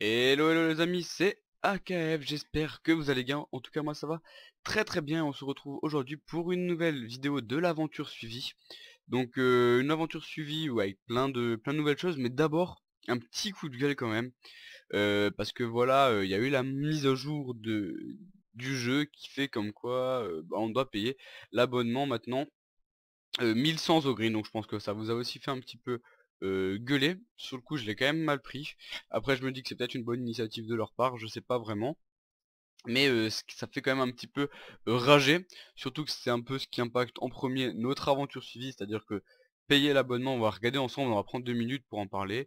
Hello hello les amis, c'est AKF, j'espère que vous allez bien, en tout cas moi ça va très très bien, on se retrouve aujourd'hui pour une nouvelle vidéo de l'aventure suivie. Donc euh, une aventure suivie ouais, avec plein de, plein de nouvelles choses, mais d'abord un petit coup de gueule quand même, euh, parce que voilà, euh, il y a eu la mise à jour de, du jeu qui fait comme quoi bah, on doit payer l'abonnement maintenant 1100 au green, donc je pense que ça vous a aussi fait un petit peu gueuler. Sur le coup, je l'ai quand même mal pris. Après, je me dis que c'est peut-être une bonne initiative de leur part, je sais pas vraiment. Mais ça fait quand même un petit peu rager, surtout que c'est un peu ce qui impacte en premier notre aventure suivie, c'est-à-dire que payer l'abonnement, on va regarder ensemble, on va prendre deux minutes pour en parler.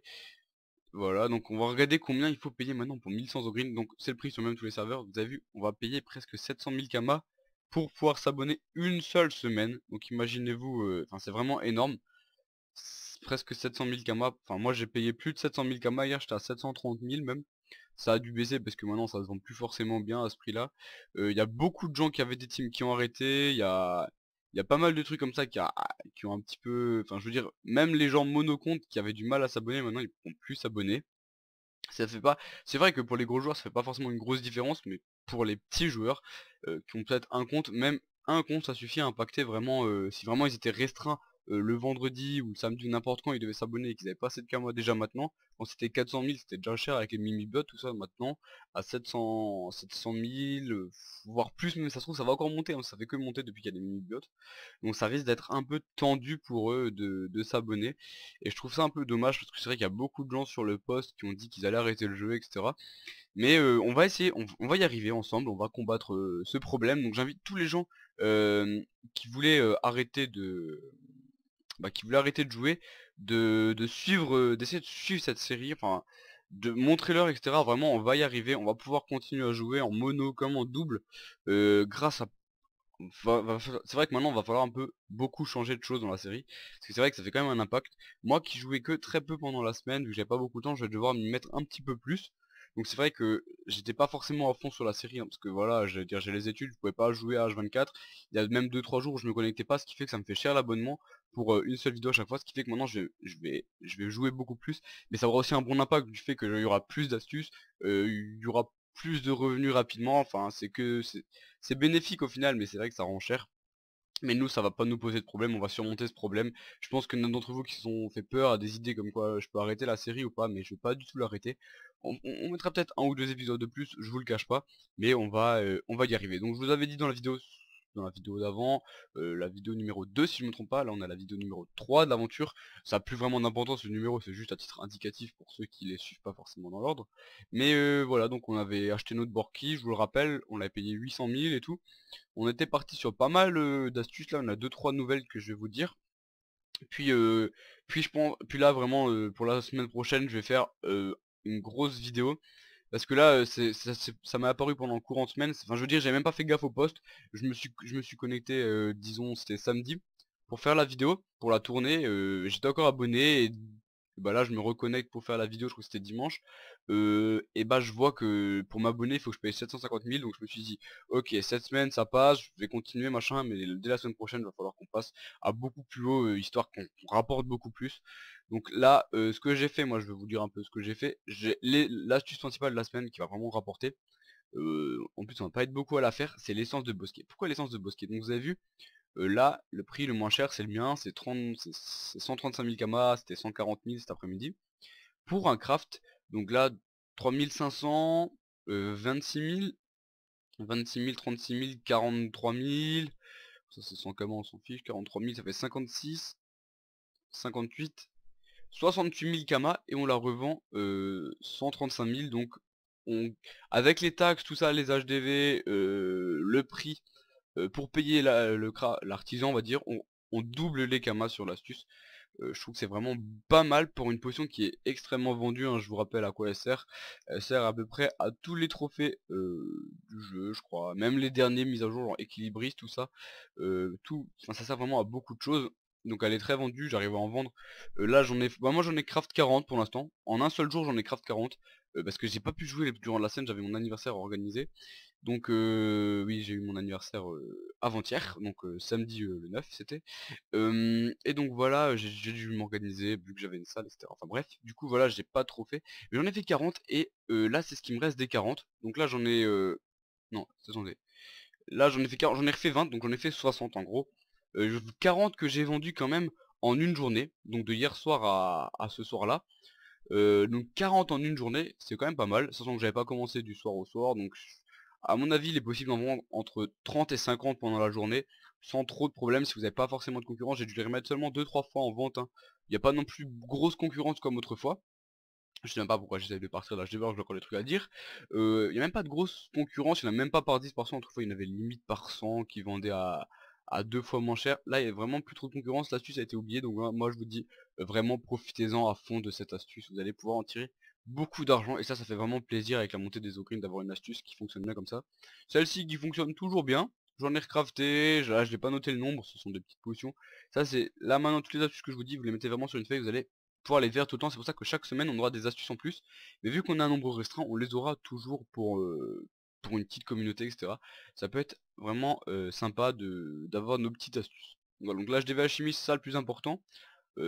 Voilà, donc on va regarder combien il faut payer maintenant pour 1100 green, donc c'est le prix sur même tous les serveurs, vous avez vu, on va payer presque 700 000 camas pour pouvoir s'abonner une seule semaine. Donc imaginez-vous, enfin c'est vraiment énorme presque 700 000 Kama. Enfin, moi j'ai payé plus de 700 000 Kama. Hier, j'étais à 730 000 même. Ça a dû baisser parce que maintenant ça se vend plus forcément bien à ce prix-là. Euh, il y a beaucoup de gens qui avaient des teams qui ont arrêté. Il y a, y pas mal de trucs comme ça qui, qui ont un petit peu... Enfin, je veux dire, même les gens monocomptes qui avaient du mal à s'abonner, maintenant ils pourront plus s'abonner. Ça fait pas... C'est vrai que pour les gros joueurs, ça fait pas forcément une grosse différence, mais pour les petits joueurs euh, qui ont peut-être un compte, même un compte, ça suffit à impacter vraiment... Euh, si vraiment ils étaient restreints euh, le vendredi ou le samedi n'importe quand ils devaient s'abonner et qu'ils n'avaient pas assez de cas déjà maintenant, quand c'était 400 000 c'était déjà cher avec les bots tout ça maintenant, à 700, 700 000, voire plus mais ça se trouve ça va encore monter, on hein. ça fait que monter depuis qu'il y a des mini-bots. donc ça risque d'être un peu tendu pour eux de, s'abonner, et je trouve ça un peu dommage parce que c'est vrai qu'il y a beaucoup de gens sur le poste qui ont dit qu'ils allaient arrêter le jeu etc. Mais euh, on va essayer, on, va y arriver ensemble, on va combattre euh, ce problème, donc j'invite tous les gens qui voulaient arrêter de bah, qui voulaient arrêter de jouer, de, suivre, d'essayer de suivre cette série, enfin, de montrer leur, etc. Vraiment, on va y arriver, on va pouvoir continuer à jouer en mono comme en double, grâce à c'est vrai que maintenant on va falloir un peu beaucoup changer de choses dans la série parce que c'est vrai que ça fait quand même un impact moi qui jouais que très peu pendant la semaine vu que j'avais pas beaucoup de temps je vais devoir m'y mettre un petit peu plus donc c'est vrai que j'étais pas forcément à fond sur la série, hein, parce que voilà, je dire j'ai les études, je pouvais pas jouer à H24. Il y a même 2-3 jours où je me connectais pas, ce qui fait que ça me fait cher l'abonnement pour euh, une seule vidéo à chaque fois, ce qui fait que maintenant je vais, je vais, jouer beaucoup plus, mais ça aura aussi un bon impact du fait qu'il y aura plus d'astuces, euh, il y aura plus de revenus rapidement, enfin c'est que c'est bénéfique au final, mais c'est vrai que ça rend cher. Mais nous, ça va pas nous poser de problème, on va surmonter ce problème. Je pense que d'entre vous qui se sont fait peur à des idées comme quoi je peux arrêter la série ou pas, mais je vais pas du tout l'arrêter. On, mettra peut-être un ou deux épisodes de plus, je vous le cache pas, mais on va, euh, on va y arriver. Donc je vous avais dit dans la vidéo dans la vidéo d'avant, la vidéo numéro 2 si je ne me trompe pas, là on a la vidéo numéro 3 de l'aventure, ça n'a plus vraiment d'importance le numéro, c'est juste à titre indicatif pour ceux qui les suivent pas forcément dans l'ordre, mais voilà, donc on avait acheté notre Borki, je vous le rappelle, on l'avait payé 800 000 et tout, on était parti sur pas mal d'astuces, là on a 2-3 nouvelles que je vais vous dire, puis, puis, je pense, puis là vraiment pour la semaine prochaine je vais faire une grosse vidéo parce que là, ça m'a apparu pendant courant de semaine. Enfin, je veux dire, j'ai même pas fait gaffe au poste. Je me suis, je me suis connecté, disons, c'était samedi, pour faire la vidéo, pour la tourner. J'étais encore abonné et bah là je me reconnecte pour faire la vidéo, je crois que c'était dimanche, et bah je vois que pour m'abonner il faut que je paye 750 000, donc je me suis dit ok cette semaine ça passe, je vais continuer machin, mais dès la semaine prochaine il va falloir qu'on passe à beaucoup plus haut, histoire qu'on rapporte beaucoup plus. Donc là ce que j'ai fait, moi je vais vous dire un peu ce que j'ai fait, l'astuce principale de la semaine qui va vraiment rapporter, en plus on va pas être beaucoup à la faire, c'est l'essence de bosquet. Pourquoi l'essence de bosquet Donc vous avez vu, euh, là, le prix le moins cher, c'est le mien, c'est 135 000 Kama, c'était 140 000 cet après-midi. Pour un craft, donc là, 3500, 26 000, 26 000, 36 000, 43 000, ça c'est 100 Kama, on s'en fiche, 43 000, ça fait 56, 58, 68 000 Kama, et on la revend 135 euh, 000, donc avec les taxes, tout ça, les HDV, euh, le prix, pour payer l'artisan, on va dire, on, double les kamas sur l'astuce. je trouve que c'est vraiment pas mal pour une potion qui est extrêmement vendue. Hein, je vous rappelle à quoi elle sert. Elle sert à peu près à tous les trophées du jeu, je crois. Même les derniers mises à jour, genre équilibriste, tout ça. tout, ça sert vraiment à beaucoup de choses. Donc elle est très vendue, j'arrive à en vendre. là j'en ai. Bah, moi j'en ai craft 40 pour l'instant. En un seul jour j'en ai craft 40. parce que j'ai pas pu jouer durant la scène, j'avais mon anniversaire organisé. Donc oui, j'ai eu mon anniversaire avant-hier, donc samedi le 9 c'était. et donc voilà, j'ai dû m'organiser vu que j'avais une salle, etc. Enfin bref, du coup voilà, j'ai pas trop fait. Mais J'en ai fait 40 et là c'est ce qui me reste des 40. Donc là j'en ai... Non, attendez. Là j'en ai fait 40, j'en ai refait 20, donc j'en ai fait 60 en gros. 40 que j'ai vendu quand même en une journée, donc de hier soir à, à ce soir là. donc 40 en une journée, c'est quand même pas mal, sachant que j'avais pas commencé du soir au soir, donc à mon avis, il est possible d'en vendre entre 30 et 50 pendant la journée, sans trop de problèmes si vous n'avez pas forcément de concurrence. J'ai dû les remettre seulement 2-3 fois en vente. Hein. Il n'y a pas non plus grosse concurrence comme autrefois. Je sais même pas pourquoi j'essaie de partir là, je débarque, j'ai encore des trucs à dire. Euh, il n'y a même pas de grosse concurrence, il n'y en a même pas par 10 Autrefois, il y en avait limite par 100 qui vendait à, deux fois moins cher. Là, il n'y a vraiment plus trop de concurrence. L'astuce a été oubliée, donc moi je vous dis, vraiment profitez-en à fond de cette astuce. Vous allez pouvoir en tirer beaucoup d'argent et ça ça fait vraiment plaisir avec la montée des ocrines d'avoir une astuce qui fonctionne bien comme ça. Celle-ci qui fonctionne toujours bien, j'en ai recrafté, là je n'ai ah, pas noté le nombre, ce sont des petites potions. Ça c'est là maintenant toutes les astuces que je vous dis, vous les mettez vraiment sur une feuille, vous allez pouvoir les faire tout le temps, c'est pour ça que chaque semaine on aura des astuces en plus. Mais vu qu'on a un nombre restreint, on les aura toujours pour, euh, pour une petite communauté, etc. Ça peut être vraiment euh, sympa d'avoir nos petites astuces. Voilà, donc là je dévais c'est ça le plus important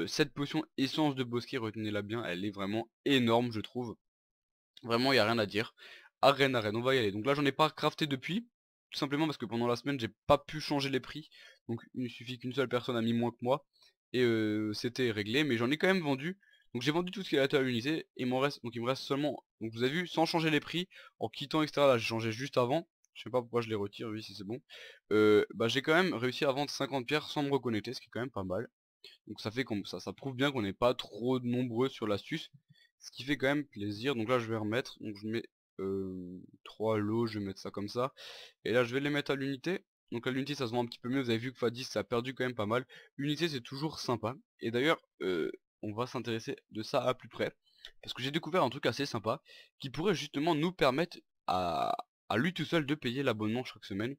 cette potion essence de bosquet, retenez-la bien, elle est vraiment énorme je trouve. Vraiment, il n'y a rien à dire. Arène, arène, on va y aller. Donc là, j'en ai pas crafté depuis, tout simplement parce que pendant la semaine, j'ai pas pu changer les prix. Donc il suffit qu'une seule personne a mis moins que moi, et c'était réglé, mais j'en ai quand même vendu. Donc j'ai vendu tout ce qui était à l'unité, et reste, donc il me reste seulement, donc vous avez vu, sans changer les prix, en quittant, etc. Là, j'ai changé juste avant, je sais pas pourquoi je les retire, oui si c'est bon. bah j'ai quand même réussi à vendre 50 pierres sans me reconnecter, ce qui est quand même pas mal. Donc ça fait comme ça, ça prouve bien qu'on n'est pas trop nombreux sur l'astuce. Ce qui fait quand même plaisir. Donc là je vais remettre. Donc je mets 3 euh, lots, je vais mettre ça comme ça. Et là je vais les mettre à l'unité. Donc à l'unité ça se vend un petit peu mieux, vous avez vu que Fadis 10 ça a perdu quand même pas mal. Unité c'est toujours sympa. Et d'ailleurs euh, on va s'intéresser de ça à plus près. Parce que j'ai découvert un truc assez sympa qui pourrait justement nous permettre à, à lui tout seul de payer l'abonnement chaque semaine.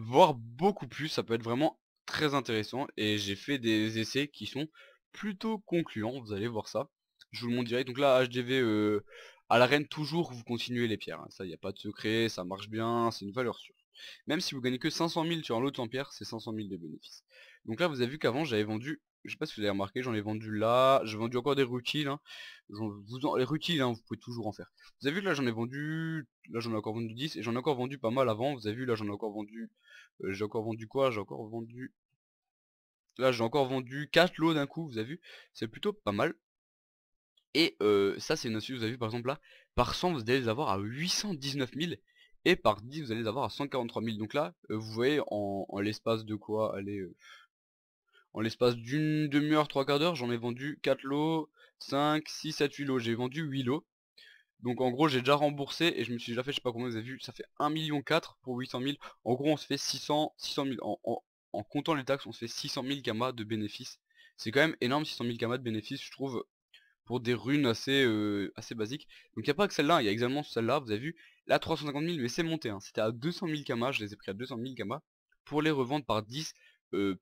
Voire beaucoup plus, ça peut être vraiment très intéressant et j'ai fait des essais qui sont plutôt concluants, vous allez voir ça. Je vous le montre donc là HDV à euh, à l'arène toujours vous continuez les pierres, hein. ça il n'y a pas de secret, ça marche bien, c'est une valeur sûre. Même si vous gagnez que 500 000 sur un lot en pierre, c'est 500 000 de bénéfices. Donc là vous avez vu qu'avant j'avais vendu je sais pas si vous avez remarqué, j'en ai vendu là, j'ai vendu encore des rutiles là. Hein. Vous les rutiles, hein, vous pouvez toujours en faire. Vous avez vu là j'en ai vendu, là j'en ai encore vendu 10 et j'en ai encore vendu pas mal avant. Vous avez vu là j'en ai encore vendu, euh, j'ai encore vendu quoi J'ai encore vendu, là j'ai encore vendu 4 lots d'un coup, vous avez vu C'est plutôt pas mal. Et euh, ça c'est une astuce, vous avez vu par exemple là, par 100 vous allez les avoir à 819 000 et par 10 vous allez les avoir à 143 000. Donc là euh, vous voyez en, l'espace de quoi, aller. En l'espace d'une demi-heure, trois quarts d'heure, j'en ai vendu 4 lots, 5, 6, 7, 8 lots. J'ai vendu 8 lots. Donc en gros j'ai déjà remboursé et je me suis déjà fait, je sais pas combien vous avez vu, ça fait 1 million 4 pour 800 000. En gros on se fait 600, 600 000, en, comptant les taxes on se fait 600 000 gamma de bénéfices. C'est quand même énorme 600 000 gamma de bénéfices je trouve pour des runes assez, euh, assez basiques. Donc il n'y a pas que celle-là, il y a également celle-là, vous avez vu, là 350 000 mais c'est monté, hein. c'était à 200 000 gamma, je les ai pris à 200 000 gamma pour les revendre par 10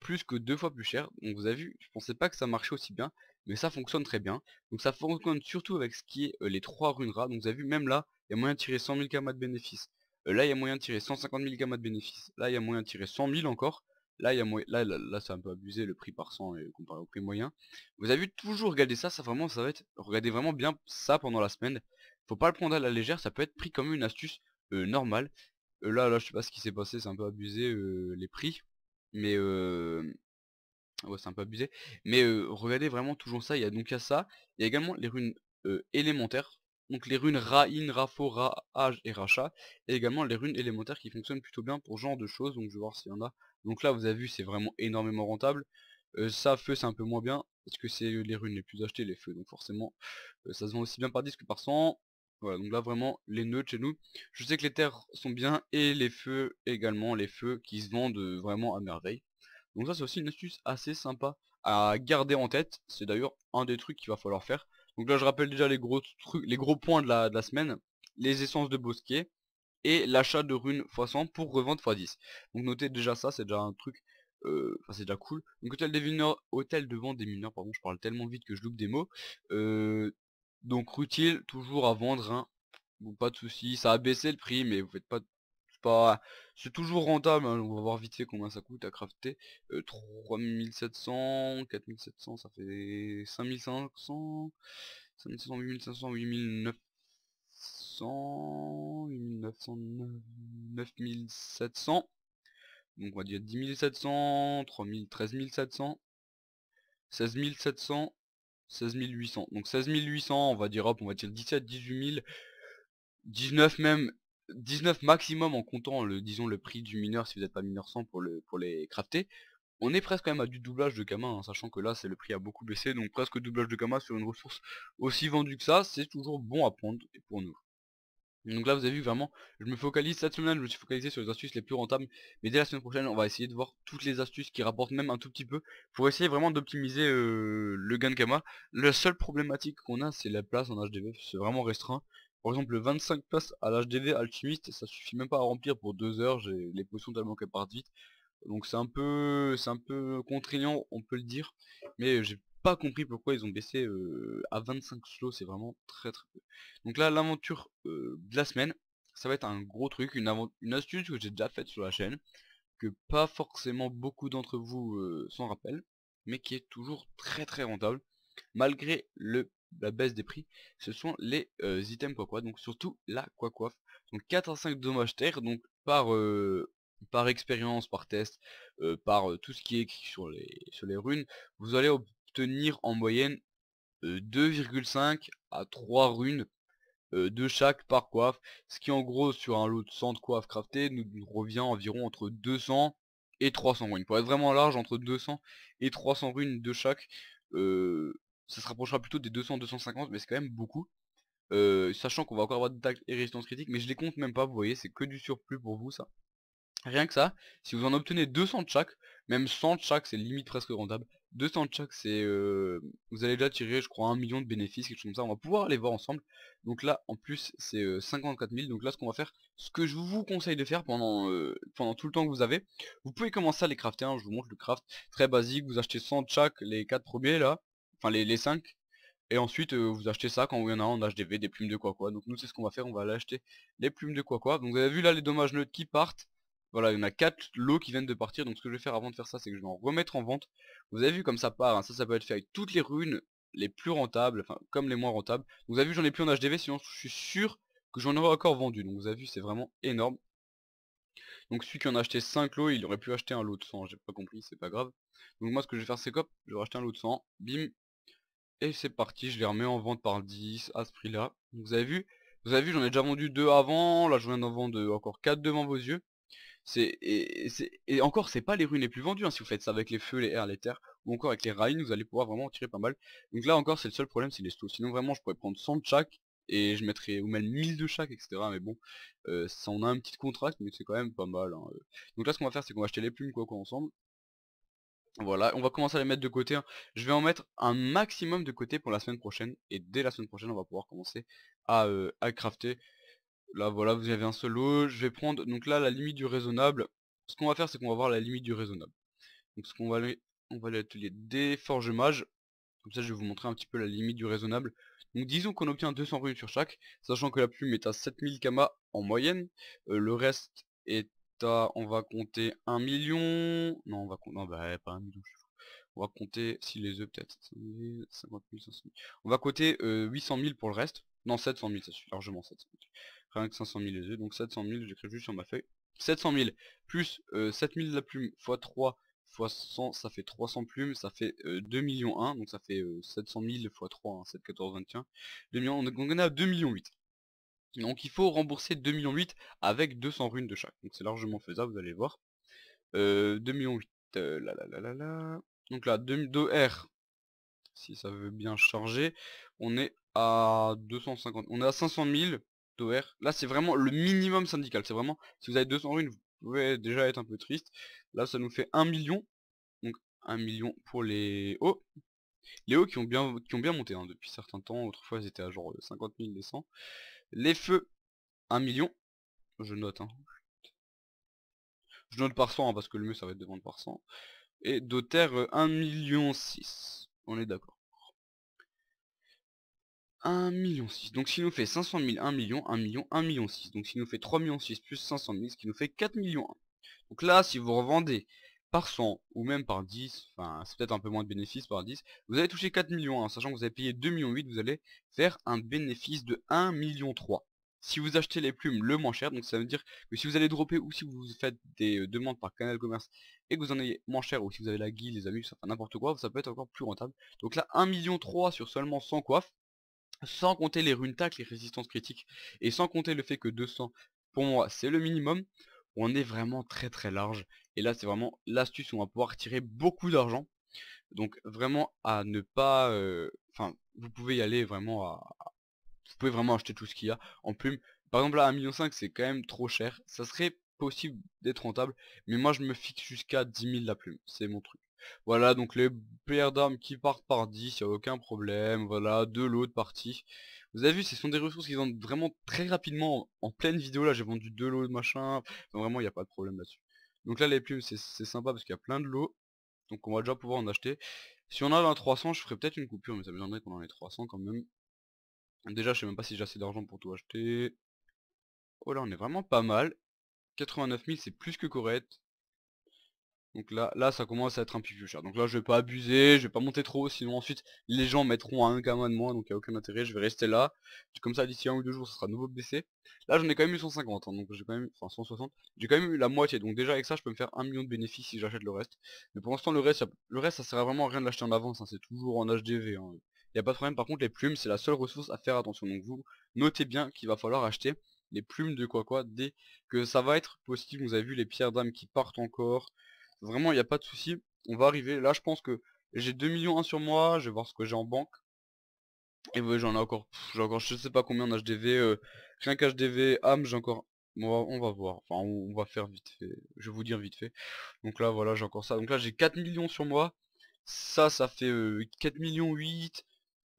plus que deux fois plus cher. Donc vous avez vu, je pensais pas que ça marchait aussi bien, mais ça fonctionne très bien. Donc ça fonctionne surtout avec ce qui est les trois runes rares. Donc vous avez vu, même là, il y a moyen de tirer 100 000 Gamma de bénéfices. là, il y a moyen de tirer 150 000 Gamma de bénéfices. Là, il y a moyen de tirer 100 000 encore. Là, il y a moyen... là, là, là c'est un peu abusé le prix par 100 comparé au prix moyen. Vous avez vu, toujours regarder ça, ça vraiment, ça va être... Regardez vraiment bien ça pendant la semaine. Faut pas le prendre à la légère, ça peut être pris comme une astuce normale. là, là, je sais pas ce qui s'est passé, c'est un peu abusé les prix mais ouais, c'est un peu abusé. Mais regardez vraiment toujours ça, il y a donc ça. Il y a également les runes élémentaires. Donc les runes Ra'in, Ra-Age et Racha. Et également les runes élémentaires qui fonctionnent plutôt bien pour ce genre de choses. Donc je vais voir s'il y en a. Donc là vous avez vu c'est vraiment énormément rentable. ça feu c'est un peu moins bien. Parce que c'est les runes les plus achetées les feux. Donc forcément ça se vend aussi bien par 10 que par 100. Voilà, donc là vraiment les de chez nous. Je sais que les terres sont bien et les feux également, les feux qui se vendent euh, vraiment à merveille. Donc ça c'est aussi une astuce assez sympa à garder en tête. C'est d'ailleurs un des trucs qu'il va falloir faire. Donc là je rappelle déjà les gros trucs, les gros points de la, de la semaine. Les essences de bosquet et l'achat de runes x100 pour revendre x10. Donc notez déjà ça, c'est déjà un truc, euh, enfin c'est déjà cool. Donc hôtel des mineurs, hôtel de vente des mineurs, pardon je parle tellement vite que je loupe des mots. Euh, donc utile, toujours à vendre, hein. pas de souci. Ça a baissé le prix, mais vous faites pas... C'est toujours rentable, hein, on va voir vite fait combien ça coûte à crafter. 3700, euh, 4700, ça fait 5500, 5700, 8500, 8900. 8900, 9700. Donc on va dire 10700 700, 3000, 13700, 16700... 16800. Donc 16800 on va dire hop, on va dire 17, 18 000, 19 même, 19 maximum en comptant le, disons, le prix du mineur si vous n'êtes pas mineur 100 pour, le, pour les crafter. On est presque quand même à du doublage de Kama, hein, sachant que là c'est le prix a beaucoup baissé, donc presque doublage de Kama sur une ressource aussi vendue que ça, c'est toujours bon à prendre pour nous. Donc là vous avez vu vraiment, je me focalise, cette semaine je me suis focalisé sur les astuces les plus rentables, mais dès la semaine prochaine on va essayer de voir toutes les astuces qui rapportent même un tout petit peu, pour essayer vraiment d'optimiser euh, le gain de gamma. La seule problématique qu'on a c'est la place en HDV, c'est vraiment restreint. Par exemple le 25 places à l'HDV alchimiste, ça suffit même pas à remplir pour 2 heures, j'ai les potions tellement qu'elles partent vite. Donc c'est un peu c'est un peu contraignant on peut le dire, mais j'ai compris pourquoi ils ont baissé à 25 slow, c'est vraiment très très peu. Donc là, l'aventure de la semaine, ça va être un gros truc, une, une astuce que j'ai déjà faite sur la chaîne, que pas forcément beaucoup d'entre vous s'en rappellent, mais qui est toujours très très rentable, malgré le la baisse des prix, ce sont les items quoi quoi, donc surtout la quoi quoi Donc 4 à 5 dommages terre, donc par par expérience, par test, par tout ce qui est écrit sur les, sur les runes, vous allez au obtenir en moyenne 2,5 à 3 runes de chaque par coiffe. Ce qui en gros sur un lot de 100 de coiffes craftées nous revient environ entre 200 et 300 runes. Pour être vraiment large, entre 200 et 300 runes de chaque, ça se rapprochera plutôt des 200-250, mais c'est quand même beaucoup. sachant qu'on va encore avoir de et résistance critique, mais je les compte même pas, vous voyez, c'est que du surplus pour vous ça. Rien que ça, si vous en obtenez 200 de chaque, même 100 de chaque, c'est limite presque rentable, 200 chaque c'est... vous allez déjà tirer, je crois, 1 million de bénéfices, quelque chose comme ça. On va pouvoir les voir ensemble. Donc là, en plus, c'est 54 000. Donc là, ce qu'on va faire, ce que je vous conseille de faire pendant, pendant tout le temps que vous avez, vous pouvez commencer à les crafter. Hein. je vous montre le craft. Très basique, vous achetez 100 chaque, les 4 premiers, là. Enfin, les, 5. Et ensuite, vous achetez ça quand il y en a en HDV, des plumes de quoi quoi. Donc nous, c'est ce qu'on va faire, on va aller acheter les plumes de quoi quoi. Donc vous avez vu là les dommages neutres qui partent. Voilà, il y en a 4 lots qui viennent de partir. Donc ce que je vais faire avant de faire ça, c'est que je vais en remettre en vente. Vous avez vu comme ça part. Hein, ça, ça peut être fait avec toutes les runes les plus rentables, enfin comme les moins rentables. Vous avez vu, j'en ai plus en HDV, sinon je suis sûr que j'en aurais encore vendu. Donc vous avez vu, c'est vraiment énorme. Donc celui qui en a acheté 5 lots, il aurait pu acheter un lot de 100, j'ai pas compris, c'est pas grave. Donc moi ce que je vais faire c'est que je vais racheter un lot de 100, bim, et c'est parti, je les remets en vente par 10 à ce prix là. Vous avez vu, vous avez vu j'en ai déjà vendu 2 avant, là je viens d'en vendre encore 4 devant vos yeux. C'est et, c'est... et, encore, c'est pas les runes les plus vendues hein, si vous faites ça avec les feux, les airs, les terres, ou encore avec les rails, vous allez pouvoir vraiment tirer pas mal. Donc là encore, c'est le seul problème, c'est les stocks. Sinon vraiment, je pourrais prendre 100 de chaque, et je mettrais ou même 1000 de chaque, etc. Mais bon, euh, ça en a un petit contraste, mais c'est quand même pas mal. Hein, euh. Donc là, ce qu'on va faire, c'est qu'on va acheter les plumes quoi quoi ensemble. Voilà, on va commencer à les mettre de côté. Hein. Je vais en mettre un maximum de côté pour la semaine prochaine. Et dès la semaine prochaine, on va pouvoir commencer à euh, crafter Là, voilà, vous avez un solo Je vais prendre, donc là, la limite du raisonnable. Ce qu'on va faire, c'est qu'on va voir la limite du raisonnable. Donc, ce qu'on va aller, on va aller à l'atelier des forges mages. Comme ça, je vais vous montrer un petit peu la limite du raisonnable. Donc, disons qu'on obtient 200 runes sur chaque, sachant que la plume est à 7000 kama en moyenne. Euh, le reste est à, on va compter 1 million... Non, on va compter... Non, bah, pas 1 million, je on va compter, si les œufs peut-être, 000. On va compter 800 000 pour le reste. Non, 700 000, ça suffit largement 700 000. 500 000 les yeux donc 700 000, j'écris juste sur ma feuille. 700 000 plus 7000 euh, la plume x 3 x 100, ça fait 300 plumes, ça fait 2 euh, millions 1, donc ça fait 700 000 x 3, 7, 14, 21, 2 millions, on on a 2 millions 8. Donc il faut rembourser 2 millions 8 avec 200 runes de chaque, donc c'est largement faisable, vous allez voir. 2 euh, millions 8, là, là, Donc là, 2, 2R, si ça veut bien charger, on est à 250, on est à 500 000, d'OR. Là, c'est vraiment le minimum syndical. C'est vraiment, si vous avez 200 runes, vous pouvez déjà être un peu triste. Là, ça nous fait 1 million. Donc, 1 million pour les hauts. Les hauts qui ont bien, qui ont bien monté hein. depuis certains temps. Autrefois, ils étaient à genre 50 000, les 100. Les feux, 1 million. Je note, hein. Je note par 100, hein, parce que le mieux, ça va être de vendre par 100. Et doter 1 euh, million 6. On est d'accord. 1 million 6. Donc s'il nous fait 500 000, 1 million, 1 million, 1 million 6. Donc s'il nous fait 3 millions 6 plus 500 000, ce qui nous fait 4 millions 1. Donc là, si vous revendez par 100 ou même par 10, enfin c'est peut-être un peu moins de bénéfice par 10, vous allez toucher 4 millions 1. Sachant que vous avez payé 2 millions 8, vous allez faire un bénéfice de 1 million 3. Si vous achetez les plumes le moins cher, donc ça veut dire que si vous allez dropper ou si vous faites des euh, demandes par canal commerce et que vous en avez moins cher ou si vous avez la guille, les amis, n'importe quoi, ça peut être encore plus rentable. Donc là 1 million 3 sur seulement 100 coiffes, sans compter les runes tac, les résistances critiques, et sans compter le fait que 200, pour moi, c'est le minimum, on est vraiment très très large. Et là, c'est vraiment l'astuce où on va pouvoir tirer beaucoup d'argent. Donc vraiment à ne pas... Euh, enfin, vous pouvez y aller vraiment à... Vous pouvez vraiment acheter tout ce qu'il y a en plume. Par exemple, là, 1,5 million, c'est quand même trop cher. Ça serait possible d'être rentable, mais moi, je me fixe jusqu'à 10 000 la plume. C'est mon truc. Voilà, donc les paires d'armes qui partent par 10, il n'y a aucun problème. Voilà, de l'autre partie. Vous avez vu, ce sont des ressources qui vendent vraiment très rapidement en, pleine vidéo. Là, j'ai vendu de machin. vraiment, il n'y a pas de problème là-dessus. Donc là, les plumes, c'est sympa parce qu'il y a plein de lots, Donc on va déjà pouvoir en acheter. Si on a un 300, je ferai peut-être une coupure, mais ça me donnerait qu'on en ait 300 quand même. Déjà, je sais même pas si j'ai assez d'argent pour tout acheter. Oh là, on est vraiment pas mal. 89 000, c'est plus que correct. Donc là, là ça commence à être un peu plus cher. Donc là je vais pas abuser, je vais pas monter trop, sinon ensuite les gens mettront à un gamin de moi, donc il n'y a aucun intérêt, je vais rester là. Comme ça d'ici un ou deux jours ça sera nouveau baissé. Là j'en ai quand même eu 150, hein, donc j'ai quand même enfin 160, j'ai quand même eu la moitié, donc déjà avec ça je peux me faire un million de bénéfices si j'achète le reste. Mais pour l'instant le reste, ça, le reste ça sert à vraiment à rien de l'acheter en avance, hein, c'est toujours en HDV. Hein. Il n'y a pas de problème, par contre les plumes c'est la seule ressource à faire attention, donc vous notez bien qu'il va falloir acheter les plumes de quoi quoi dès que ça va être possible, vous avez vu les pierres d'âme qui partent encore, Vraiment, il n'y a pas de souci. On va arriver. Là, je pense que j'ai 2 millions 1 sur moi. Je vais voir ce que j'ai en banque. Et oui, j'en ai encore, j'ai encore, je sais pas combien en HDV. Euh, rien qu'HDV, âme, j'ai encore. On va, on va voir. Enfin, on, va faire vite fait. Je vais vous dire vite fait. Donc là, voilà, j'ai encore ça. Donc là, j'ai 4 millions sur moi. Ça, ça fait 4 euh, millions 8.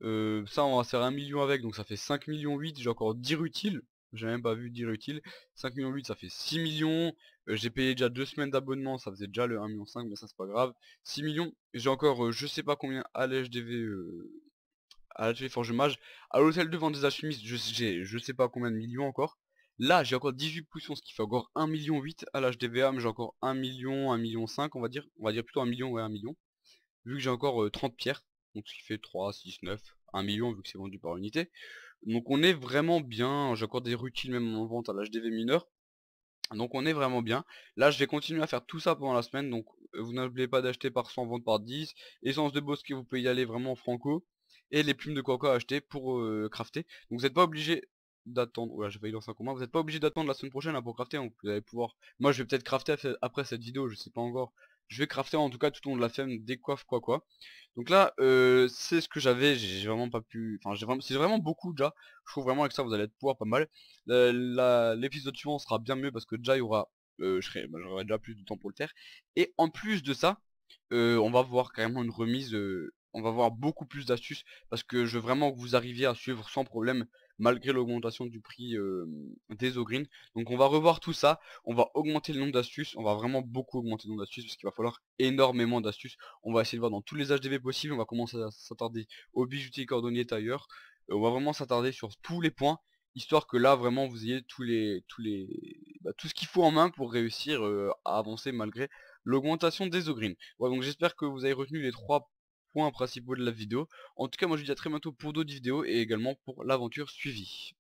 Euh, ça, on va faire 1 million avec. Donc ça fait 5 millions 8. J'ai encore 10 utiles j'ai même pas vu dire utile. 5 millions 8 ça fait 6 millions. Euh, j'ai payé déjà 2 semaines d'abonnement, ça faisait déjà le 1 million 5 mais ça c'est pas grave. 6 millions, j'ai encore euh, je sais pas combien à l'HDV euh, à l'HDV Forge Mage. À l'hôtel de vente des achemistes, je, je sais pas combien de millions encore. Là j'ai encore 18 potions, ce qui fait encore 1 million 8 à l'HDVA, mais j'ai encore 1 million, 1 million 5 on va dire. On va dire plutôt 1 million ou 1 million. Vu que j'ai encore 30 pierres, donc ce qui fait 3, 6, 9, 1 million vu que c'est vendu par unité. Donc on est vraiment bien, hein, j'accorde des routines même en vente à l'HDV mineur. Donc on est vraiment bien. Là je vais continuer à faire tout ça pendant la semaine. Donc euh, vous n'oubliez pas d'acheter par 100 vente par 10. Essence de qui vous pouvez y aller vraiment franco. Et les plumes de coca à acheter pour euh, crafter. Donc vous n'êtes pas obligé d'attendre. Voilà j'ai failli dans un combat. Vous n'êtes pas obligé d'attendre la semaine prochaine hein, pour crafter. Hein. vous allez pouvoir. Moi je vais peut-être crafter après cette vidéo, je sais pas encore je vais crafter en tout cas tout le long de la ferme des coiffes quoi quoi. Donc là, euh, c'est ce que j'avais, j'ai vraiment pas pu... Enfin, c'est vraiment beaucoup déjà. Je trouve vraiment que ça, vous allez pouvoir pas mal. L'épisode suivant sera bien mieux parce que déjà, il y aura... Euh, bah, j'aurai déjà plus de temps pour le terre. Et en plus de ça, euh, on va voir carrément une remise... on va voir beaucoup plus d'astuces parce que je veux vraiment que vous arriviez à suivre sans problème malgré l'augmentation du prix des eaux Donc on va revoir tout ça, on va augmenter le nombre d'astuces, on va vraiment beaucoup augmenter le nombre d'astuces parce qu'il va falloir énormément d'astuces. On va essayer de voir dans tous les HDV possibles, on va commencer à s'attarder aux bijoutiers, cordonnier tailleurs. On va vraiment s'attarder sur tous les points, histoire que là vraiment vous ayez tous les, tous les, bah, tout ce qu'il faut en main pour réussir à avancer malgré l'augmentation des eaux green. Voilà, donc j'espère que vous avez retenu les trois points principaux de la vidéo. En tout cas, moi je vous dis à très bientôt pour d'autres vidéos et également pour l'aventure suivie.